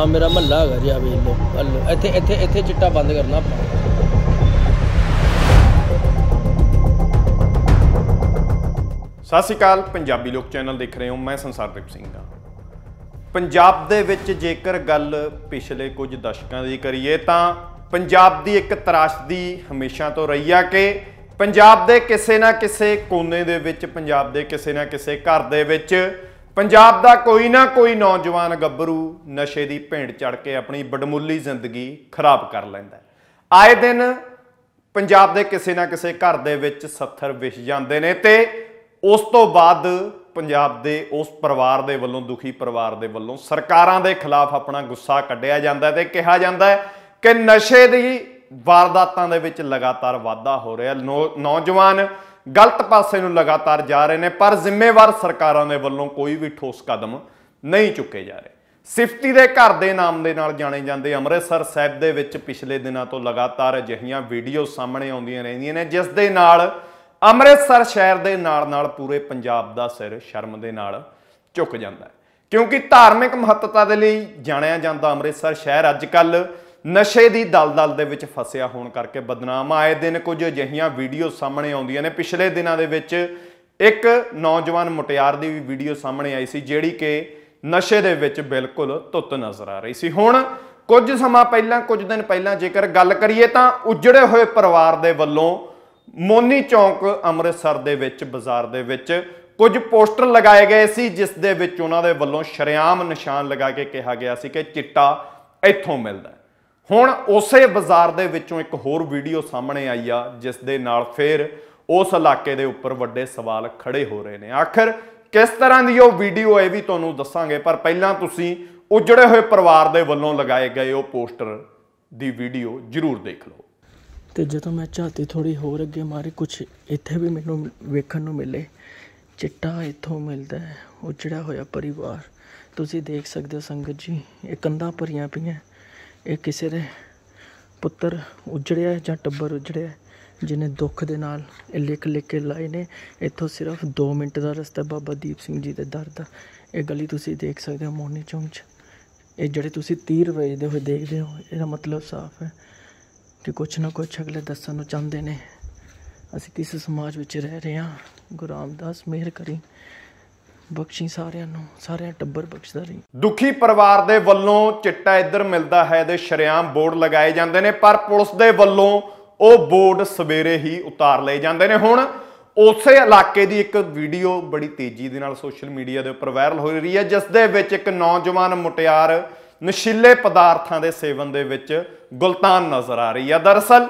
ਆ ਮੇਰਾ ਮੱਲਾ ਹੈਗਾ ਜੀ ਆ ਵੇਖ ਲਓ ਆ ਲਓ। ਇੱਥੇ ਇੱਥੇ ਇੱਥੇ ਚਿੱਟਾ ਬੰਦ ਕਰਨਾ ਆਪਾਂ ਸਤਿ ਸ਼੍ਰੀ ਅਕਾਲ ਪੰਜਾਬੀ ਲੋਕ ਚੈਨਲ ਦੇਖ ਰਹੇ ਹੋ ਮੈਂ ਸੰਸਾਰਦੀਪ ਸਿੰਘ ਦਾ ਪੰਜਾਬ ਦੇ ਵਿੱਚ ਜੇਕਰ ਗੱਲ ਪਿਛਲੇ ਕੁਝ ਦਸ਼ਕਾਂ ਦੀ ਕਰੀਏ ਤਾਂ ਪੰਜਾਬ ਦੀ ਇੱਕ ਤਰਾਸਦੀ ਹਮੇਸ਼ਾ ਤੋਂ ਰਹੀ ਆ ਕਿ ਪੰਜਾਬ ਦੇ ਕਿਸੇ ਨਾ ਕਿਸੇ ਕੋਨੇ ਦੇ ਵਿੱਚ ਪੰਜਾਬ ਦੇ ਕਿਸੇ ਨਾ ਕਿਸੇ ਘਰ ਦੇ ਵਿੱਚ ਪੰਜਾਬ ਦਾ ਕੋਈ ਨਾ ਕੋਈ ਨੌਜਵਾਨ ਗੱਭਰੂ ਨਸ਼ੇ ਦੀ ਭੇਂਟ ਚੜ ਕੇ ਆਪਣੀ ਬਡਮੁੱਲੀ ਜ਼ਿੰਦਗੀ ਖਰਾਬ ਕਰ ਲੈਂਦਾ ਆਏ ਦਿਨ ਪੰਜਾਬ ਦੇ ਕਿਸੇ ਨਾ ਕਿਸੇ ਘਰ ਦੇ ਵਿੱਚ ਸੱਥਰ ਵਿਛ ਜਾਂਦੇ ਨੇ ਤੇ ਉਸ ਤੋਂ ਬਾਅਦ ਪੰਜਾਬ ਦੇ ਉਸ ਪਰਿਵਾਰ ਦੇ ਵੱਲੋਂ ਦੁਖੀ ਪਰਿਵਾਰ ਦੇ ਵੱਲੋਂ ਸਰਕਾਰਾਂ ਦੇ ਖਿਲਾਫ ਆਪਣਾ ਗੁੱਸਾ ਕੱਢਿਆ ਜਾਂਦਾ ਤੇ ਕਿਹਾ ਜਾਂਦਾ ਕਿ ਨਸ਼ੇ ਦੀ ਵਾਰਦਾਤਾਂ ਦੇ ਵਿੱਚ ਲਗਾਤਾਰ ਵਾਧਾ ਹੋ ਰਿਹਾ ਨੌਜਵਾਨ ਗਲਤ ਪਾਸੇ ਨੂੰ ਲਗਾਤਾਰ ਜਾ ਰਹੇ ਨੇ ਪਰ ਜ਼ਿੰਮੇਵਾਰ ਸਰਕਾਰਾਂ ਦੇ ਵੱਲੋਂ ਕੋਈ ਵੀ ਠੋਸ ਕਦਮ ਨਹੀਂ ਚੁੱਕੇ ਜਾ ਰਹੇ ਸਿਫਤੀ ਦੇ ਘਰ ਦੇ ਨਾਮ ਦੇ ਨਾਲ ਜਾਣੇ ਜਾਂਦੇ ਅੰਮ੍ਰਿਤਸਰ ਸਾਹਿਬ ਦੇ ਵਿੱਚ ਪਿਛਲੇ ਦਿਨਾਂ ਤੋਂ ਲਗਾਤਾਰ ਅਜਿਹੀਆਂ ਵੀਡੀਓ ਸਾਹਮਣੇ ਆਉਂਦੀਆਂ ਰਹਿੰਦੀਆਂ ਨੇ ਜਿਸ ਦੇ ਨਾਲ ਅੰਮ੍ਰਿਤਸਰ ਸ਼ਹਿਰ ਦੇ ਨਾਲ-ਨਾਲ ਪੂਰੇ ਪੰਜਾਬ ਦਾ ਸਿਰ ਸ਼ਰਮ ਦੇ ਨਾਲ ਝੁਕ ਜਾਂਦਾ ਹੈ ਕਿਉਂਕਿ ਧਾਰਮਿਕ ਮਹੱਤਤਾ ਦੇ ਲਈ ਜਾਣਿਆ ਜਾਂਦਾ ਅੰਮ੍ਰਿਤਸਰ ਸ਼ਹਿਰ ਅੱਜਕੱਲ੍ਹ ਨਸ਼ੇ ਦੀ ਦਲਦਲ ਦੇ ਵਿੱਚ ਫਸਿਆ ਹੋਣ ਕਰਕੇ ਬਦਨਾਮ ਆਏ ਦਿਨ ਕੁਝ ਅਜਿਹੀਆਂ ਵੀਡੀਓ ਸਾਹਮਣੇ ਆਉਂਦੀਆਂ ਨੇ ਪਿਛਲੇ ਦਿਨਾਂ ਦੇ ਵਿੱਚ ਇੱਕ ਨੌਜਵਾਨ ਮੁਟਿਆਰ ਦੀ ਵੀ ਵੀਡੀਓ ਸਾਹਮਣੇ ਆਈ ਸੀ ਜਿਹੜੀ ਕਿ ਨਸ਼ੇ ਦੇ ਵਿੱਚ ਬਿਲਕੁਲ ਤੁੱਤ ਨਜ਼ਰ ਆ ਰਹੀ ਸੀ ਹੁਣ ਕੁਝ ਸਮਾਂ ਪਹਿਲਾਂ ਕੁਝ ਦਿਨ ਪਹਿਲਾਂ ਜੇਕਰ ਗੱਲ ਕਰੀਏ ਤਾਂ ਉਜੜੇ ਹੋਏ ਪਰਿਵਾਰ ਦੇ ਵੱਲੋਂ ਮੋਨੀ ਚੌਂਕ ਅੰਮ੍ਰਿਤਸਰ ਦੇ ਵਿੱਚ ਬਾਜ਼ਾਰ ਦੇ ਵਿੱਚ ਕੁਝ ਪੋਸਟਰ ਲਗਾਏ ਗਏ ਸੀ ਜਿਸ ਦੇ ਵਿੱਚ ਉਹਨਾਂ ਦੇ ਵੱਲੋਂ ਸ਼ਰਿਆਮ ਨਿਸ਼ਾਨ ਲਗਾ ਕੇ ਕਿਹਾ ਗਿਆ ਸੀ ਕਿ ਚਿੱਟਾ ਇੱਥੋਂ ਮਿਲਦਾ ਹੁਣ ਉਸੇ ਬਾਜ਼ਾਰ ਦੇ ਵਿੱਚੋਂ ਇੱਕ ਹੋਰ ਵੀਡੀਓ ਸਾਹਮਣੇ ਆਈ ਆ ਜਿਸ ਦੇ ਨਾਲ ਫੇਰ ਉਸ ਇਲਾਕੇ ਦੇ ਉੱਪਰ ਵੱਡੇ ਸਵਾਲ ਖੜੇ ਹੋ ਰਹੇ ਨੇ ਆਖਰ ਕਿਸ ਤਰ੍ਹਾਂ ਦੀ ਉਹ ਵੀਡੀਓ ਹੈ ਵੀ ਤੁਹਾਨੂੰ ਦੱਸਾਂਗੇ ਪਰ ਪਹਿਲਾਂ ਤੁਸੀਂ ਉਜੜੇ ਹੋਏ ਪਰਿਵਾਰ ਦੇ ਵੱਲੋਂ ਲਗਾਏ ਗਏ ਉਹ ਪੋਸਟਰ ਦੀ ਵੀਡੀਓ ਜ਼ਰੂਰ ਦੇਖ ਲਓ ਤੇ ਜਦੋਂ ਮੈਂ ਝਾਤੀ ਥੋੜੀ ਹੋਰ ਅੱਗੇ ਮਾਰੀ ਕੁਝ ਇੱਥੇ ਵੀ ਮੈਨੂੰ ਵੇਖਣ ਨੂੰ ਮਿਲੇ ਚਿੱਟਾ ਇੱਥੋਂ ਮਿਲਦਾ ਹੈ ਉਜੜਾ ਹੋਇਆ ਪਰਿਵਾਰ ਤੁਸੀਂ ਦੇਖ ਸਕਦੇ ਹੋ ਸੰਗਤ ਜੀ ਇਹ ਕੰਧਾਂ ਭਰੀਆਂ ਪਈਆਂ ਇਹ ਕਿਸੇ ਦੇ ਪੁੱਤਰ ਉਜੜਿਆ ਜਾਂ ਟੱਬਰ ਉਜੜਿਆ ਜਿਨੇ ਦੁੱਖ ਦੇ ਨਾਲ ਇਹ ਲਿਖ ਲਿਖ ਕੇ ਲਾਏ ਨੇ ਇੱਥੋਂ ਸਿਰਫ 2 ਮਿੰਟ ਦਾ ਰਸਤਾ ਬਾਬਾ ਦੀਪ ਸਿੰਘ ਜੀ ਦੇ ਦਰ ਦਾ ਇਹ ਗਲੀ ਤੁਸੀਂ ਦੇਖ ਸਕਦੇ ਹੋ ਮੋਨੀ ਚੌਂਕ 'ਚ ਇਹ ਜਿਹੜੇ ਤੁਸੀਂ ਤੀਰ ਦੇ ਹੋਏ ਦੇਖਦੇ ਹੋ ਇਹਦਾ ਮਤਲਬ ਸਾਫ਼ ਹੈ ਕਿ ਕੁਛ ਨਾ ਕੁਛ ਅਗਲੇ ਦੱਸਣ ਨੂੰ ਚਾਹੁੰਦੇ ਨੇ ਅਸੀਂ ਕਿਸ ਸਮਾਜ ਵਿੱਚ ਰਹਿ ਰਹੇ ਹਾਂ ਗੁਰੂ ਰਾਮਦਾਸ ਮਿਹਰ ਕਰੀ ਬਖਸ਼ੀ ਸਾਰਿਆਂ ਨੂੰ ਸਾਰਿਆਂ ਟੱਬਰ ਬਖਸ਼ਦਾ ਰਹੀ ਦੁਖੀ ਪਰਿਵਾਰ ਦੇ ਵੱਲੋਂ ਚਿੱਟਾ ਇੱਧਰ ਮਿਲਦਾ ਹੈ ਦੇ ਸ਼ਰਿਆਮ ਬੋਰਡ ਲਗਾਏ ਜਾਂਦੇ ਨੇ ਪਰ ਪੁਲਿਸ ਦੇ ਵੱਲੋਂ ਉਹ ਬੋਰਡ ਸਵੇਰੇ ਹੀ ਉਤਾਰ ਲਏ ਜਾਂਦੇ ਨੇ ਹੁਣ ਉਸੇ ਇਲਾਕੇ ਦੀ ਇੱਕ ਵੀਡੀਓ ਬੜੀ ਤੇਜ਼ੀ ਦੇ ਨਾਲ ਸੋਸ਼ਲ ਮੀਡੀਆ ਦੇ ਉੱਪਰ ਵਾਇਰਲ ਹੋ ਰਹੀ ਹੈ ਜਿਸ ਦੇ ਵਿੱਚ ਇੱਕ ਨੌਜਵਾਨ ਮੁਟਿਆਰ ਨਸ਼ੀਲੇ ਪਦਾਰਥਾਂ ਦੇ ਸੇਵਨ ਦੇ ਵਿੱਚ ਗੁਲਤਾਨ ਨਜ਼ਰ ਆ ਰਹੀ ਹੈ ਦਰਅਸਲ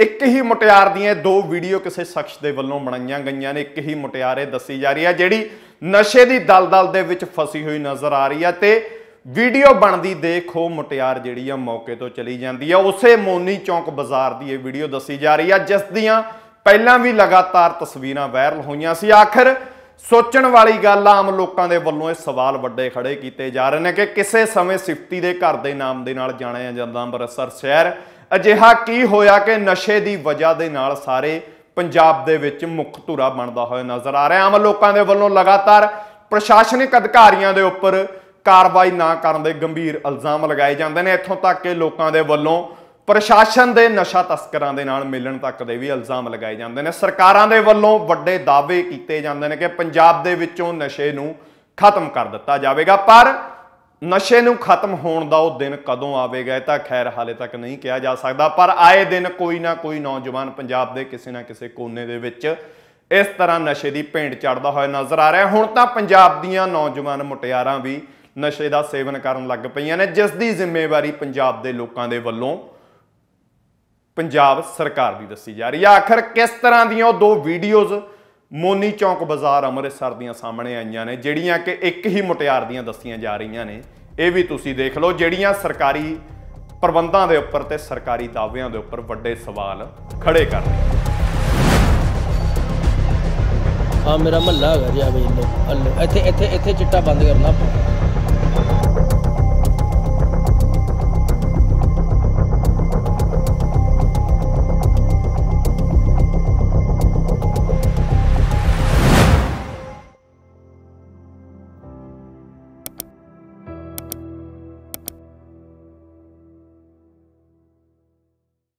ਇੱਕ ਹੀ ਮੁਟਿਆਰ ਦੀਆਂ ਦੋ ਵੀਡੀਓ ਕਿਸੇ ਸ਼ਖਸ ਦੇ ਵੱਲੋਂ ਬਣਾਈਆਂ ਗਈਆਂ ਨੇ ਇੱਕ ਹੀ ਮੁਟਿਆਰੇ ਦੱਸੀ ਜਾ ਰਹੀ ਹੈ ਜਿਹੜੀ ਨਸ਼ੇ ਦੀ ਦਲਦਲ ਦੇ ਵਿੱਚ ਫਸੀ ਹੋਈ ਨਜ਼ਰ ਆ ਰਹੀ ਹੈ ਤੇ ਵੀਡੀਓ ਬਣਦੀ ਦੇਖੋ ਮੁਟਿਆਰ ਜਿਹੜੀ ਆ ਮੌਕੇ ਤੋਂ ਚਲੀ ਜਾਂਦੀ ਆ ਉਸੇ ਮੋਨੀ ਚੌਂਕ ਬਾਜ਼ਾਰ ਦੀ ਇਹ ਵੀਡੀਓ ਦੱਸੀ ਜਾ ਰਹੀ ਆ ਜਿਸ ਦੀਆਂ ਪਹਿਲਾਂ ਵੀ ਲਗਾਤਾਰ ਤਸਵੀਰਾਂ ਵਾਇਰਲ ਹੋਈਆਂ ਸੀ ਆਖਰ ਸੋਚਣ ਵਾਲੀ ਗੱਲ ਆਮ ਲੋਕਾਂ ਦੇ ਵੱਲੋਂ ਇਹ ਸਵਾਲ ਵੱਡੇ ਖੜੇ ਕੀਤੇ ਜਾ ਰਹੇ ਨੇ ਕਿ ਕਿਸੇ ਸਮੇਂ ਸਿਫਤੀ ਦੇ ਘਰ ਦੇ ਨਾਮ ਦੇ ਨਾਲ ਜਾਣਿਆ ਜਾਂਦਾ ਅੰਮ੍ਰਿਤਸਰ ਸ਼ਹਿਰ ਅਜਿਹਾ ਕੀ ਹੋਇਆ ਕਿ ਨਸ਼ੇ ਦੀ ਵਜ੍ਹਾ ਦੇ ਨਾਲ ਸਾਰੇ ਪੰਜਾਬ ਦੇ ਵਿੱਚ ਮੁੱਖ ਧੁਰਾ ਬਣਦਾ ਹੋਇਆ ਨਜ਼ਰ ਆ ਰਿਹਾ ਆਮ ਲੋਕਾਂ ਦੇ ਵੱਲੋਂ ਲਗਾਤਾਰ ਪ੍ਰਸ਼ਾਸਨਿਕ ਅਧਿਕਾਰੀਆਂ ਦੇ ਉੱਪਰ ਕਾਰਵਾਈ ਨਾ ਕਰਨ ਦੇ ਗੰਭੀਰ ਇਲਜ਼ਾਮ ਲਗਾਏ ਜਾਂਦੇ ਨੇ ਇੱਥੋਂ ਤੱਕ ਕਿ ਲੋਕਾਂ ਦੇ ਵੱਲੋਂ ਪ੍ਰਸ਼ਾਸਨ ਦੇ ਨਸ਼ਾ ਤਸਕਰਾਂ ਦੇ ਨਾਲ ਮਿਲਣ ਤੱਕ ਦੇ ਵੀ ਇਲਜ਼ਾਮ ਲਗਾਏ ਜਾਂਦੇ ਨੇ ਸਰਕਾਰਾਂ ਦੇ ਵੱਲੋਂ ਵੱਡੇ ਦਾਅਵੇ ਕੀਤੇ ਜਾਂਦੇ ਨੇ ਕਿ ਪੰਜਾਬ ਦੇ ਵਿੱਚੋਂ ਨਸ਼ੇ ਨੂੰ ਖਤਮ ਕਰ ਦਿੱਤਾ ਜਾਵੇਗਾ ਪਰ ਨਸ਼ੇ ਨੂੰ ਖਤਮ ਹੋਣ ਦਾ ਉਹ ਦਿਨ ਕਦੋਂ ਆਵੇਗਾ ਇਹ ਤਾਂ ਖੈਰ ਹਾਲੇ ਤੱਕ ਨਹੀਂ ਕਿਹਾ ਜਾ ਸਕਦਾ ਪਰ ਆਏ ਦਿਨ ਕੋਈ ਨਾ ਕੋਈ ਨੌਜਵਾਨ ਪੰਜਾਬ ਦੇ ਕਿਸੇ ਨਾ ਕਿਸੇ ਕੋਨੇ ਦੇ ਵਿੱਚ ਇਸ ਤਰ੍ਹਾਂ ਨਸ਼ੇ ਦੀ ਭੇਂਟ ਚੜਦਾ ਹੋਇਆ ਨਜ਼ਰ ਆ ਰਿਹਾ ਹੁਣ ਤਾਂ ਪੰਜਾਬ ਦੀਆਂ ਨੌਜਵਾਨ ਮੁਟਿਆਰਾਂ ਵੀ ਨਸ਼ੇ ਦਾ ਸੇਵਨ ਕਰਨ ਲੱਗ ਪਈਆਂ ਨੇ ਜਿਸ ਦੀ ਜ਼ਿੰਮੇਵਾਰੀ ਪੰਜਾਬ ਦੇ ਲੋਕਾਂ ਦੇ ਵੱਲੋਂ ਪੰਜਾਬ ਸਰਕਾਰ ਦੀ ਦੱਸੀ ਜਾ ਰਹੀ ਆ ਆਖਰ ਕਿਸ ਤਰ੍ਹਾਂ ਦੀਆਂ ਉਹ ਦੋ ਵੀਡੀਓਜ਼ ਮੋਨੀ ਚੌਂਕ ਬਾਜ਼ਾਰ ਅੰਮ੍ਰਿਤਸਰ ਦੀਆਂ ਸਾਹਮਣੇ ਆਈਆਂ ਨੇ ਜਿਹੜੀਆਂ ਕਿ ਇੱਕ ਹੀ ਮੁਟਿਆਰ ਦੀਆਂ ਦੱਸੀਆਂ ਜਾ ਰਹੀਆਂ ਨੇ ਇਹ ਵੀ ਤੁਸੀਂ ਦੇਖ ਲਓ ਜਿਹੜੀਆਂ ਸਰਕਾਰੀ ਪ੍ਰਬੰਧਾਂ ਦੇ ਉੱਪਰ ਤੇ ਸਰਕਾਰੀ ਦਾਅਵਿਆਂ ਦੇ ਉੱਪਰ ਵੱਡੇ ਸਵਾਲ ਖੜੇ ਕਰ ਰਹੇ ਆ ਮੇਰਾ ਮੱਲਾ ਹੈਗਾ ਜੀ ਆ ਵੇਖ ਲਓ ਇੱਥੇ ਇੱਥੇ ਇੱਥੇ ਚਿੱਟਾ ਬੰਦ ਕਰਨਾ ਆਪਾਂ